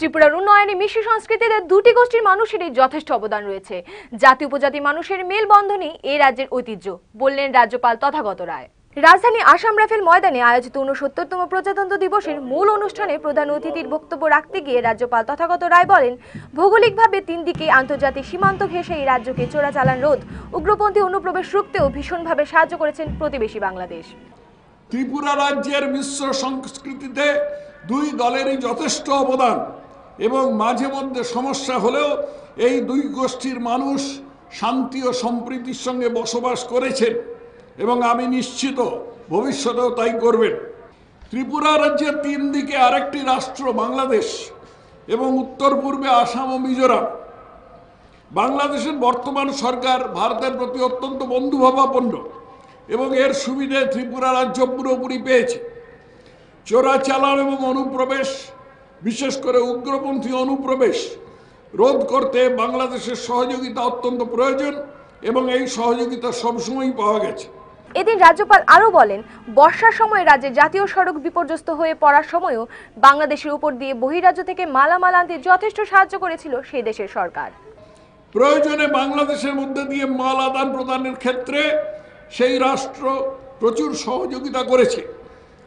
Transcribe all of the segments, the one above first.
ত্রিপুরার উন্নয়নে মিশ্র সংস্কৃতিতে দুটি গোষ্ঠীর মানুষেরই যথেষ্ট অবদান রয়েছে জাতি উপজাতি মানুষের মেলবন্ধনই এই রাজ্যের ঐতিহ্য বললেন রাজ্যপাল তথাগত রায় রাজধানী আসাম রাফেল ময়দানে আয়োজিত উনসত্তরতম প্রজাতন্ত্র দিবসের মূল অনুষ্ঠানে প্রধান অতিথির বক্তব্য রাখতে গিয়ে রাজ্যপাল তথাগত রায় বলেন ভৌগোলিকভাবে তিন দিকে আন্তর্জাতিক সীমান্ত ঘেঁষে এই রাজ্যকে চোরাচালান রোধ উগ্রপন্থী অনুপ্রবেশ রুখতেও ভীষণভাবে সাহায্য করেছেন প্রতিবেশী বাংলাদেশ ত্রিপুরা রাজ্যের মিশ্র সংস্কৃতিতে দুই দলেরই যথেষ্ট অবদান এবং মাঝে মধ্যে সমস্যা হলেও এই দুই গোষ্ঠীর মানুষ শান্তি ও সম্প্রীতির সঙ্গে বসবাস করেছেন এবং আমি নিশ্চিত ভবিষ্যতেও তাই করবেন ত্রিপুরা রাজ্যের তিন দিকে আরেকটি রাষ্ট্র বাংলাদেশ এবং উত্তর পূর্বে আসাম ও মিজোরাম বাংলাদেশের বর্তমান সরকার ভারতের প্রতি অত্যন্ত বন্ধুভাবাপন্ন এবং এর সুবিধে ত্রিপুরা রাজ্য পুরোপুরি পেয়েছে চোরাচালান এবং অনুপ্রবেশ বিশেষ করে উগ্রপন্থী অনুপ্রবেশ রোধ করতে বাংলাদেশের সহযোগিতা অত্যন্ত প্রয়োজন এবং এই সহযোগিতা সবসময়ই পাওয়া গেছে এদিন রাজ্যপাল আরও বলেন বর্ষার সময় রাজ্যে জাতীয় সড়ক বিপর্যস্ত হয়ে পড়ার সময়ও বাংলাদেশের উপর দিয়ে বহিরাজ্য থেকে মালামাল আনতে যথেষ্ট সাহায্য করেছিল সেই দেশের সরকার প্রয়োজনে বাংলাদেশের মধ্যে দিয়ে মাল আদান প্রদানের ক্ষেত্রে সেই রাষ্ট্র প্রচুর সহযোগিতা করেছে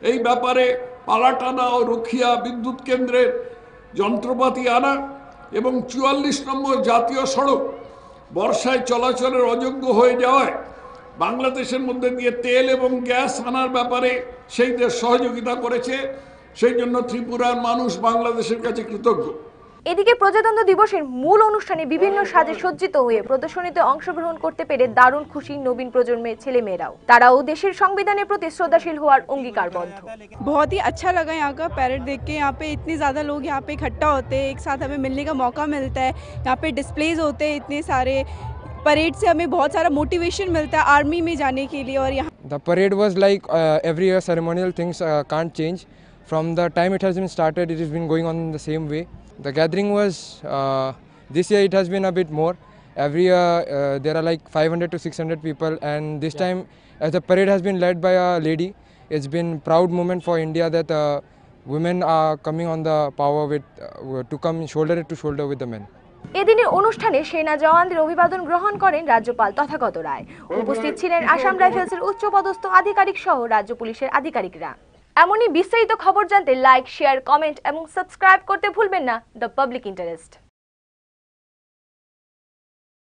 এই ব্যাপারে পালাটানা ও রুখিয়া বিদ্যুৎ কেন্দ্রের যন্ত্রপাতি আনা এবং চুয়াল্লিশ নম্বর জাতীয় সড়ক বর্ষায় চলাচলের অযোগ্য হয়ে যাওয়ায় বাংলাদেশের মধ্যে দিয়ে তেল এবং গ্যাস আনার ব্যাপারে সেই দেশ সহযোগিতা করেছে সেই জন্য ত্রিপুরার মানুষ বাংলাদেশের কাছে কৃতজ্ঞ এদিকে প্রজাতন্ত্র দিবসের মূল অনুষ্ঠানে বিভিন্ন সাজে সজ্জিত হয়ে প্রদর্শনীতে অংশগ্রহণ করতে পেরে দারুণ খুশি নবীন প্রজন্মের ছেলেমেয়েরাও তারাও দেশের সংবিধানের প্রতি শ্রদ্ধাশীল হওয়ার অঙ্গীকারবদ্ধ बहुत ही अच्छा लगा यहाँ का पैरेड देख के यहाँ पे इतने ज़्यादा लोग यहाँ पे इकट्ठा होते हैं एक साथ हमें मिलने का मौका मिलता है यहाँ पे डिस्प्लेज होते हैं इतने सारे परेड से हमें बहुत सारा मोटिवेशन मिलता है आर्मी में जाने के लिए और यहाँ the parade was like every year ceremonial things can't change From the time it has been started, it has been going on in the same way. The gathering was, uh, this year it has been a bit more. Every year there are like 500 to 600 people and this yeah. time as the parade has been led by a lady, it's been proud moment for India that women are coming on the power with to come shoulder to shoulder with the men. এদিনের অনুষ্ঠানে সেনা জওয়ানদের অভিবাদন গ্রহণ করেন রাজ্যপাল তথাগত রায় উপস্থিত ছিলেন আসাম রাইফেলসের উচ্চপদস্থ আধিকারিক সহ রাজ্য পুলিশের আধিকারিকরা এমনই বিস্তারিত খবর জানতে লাইক শেয়ার কমেন্ট এবং সাবস্ক্রাইব করতে ভুলবেন না দ্য পাবলিক ইন্টারেস্ট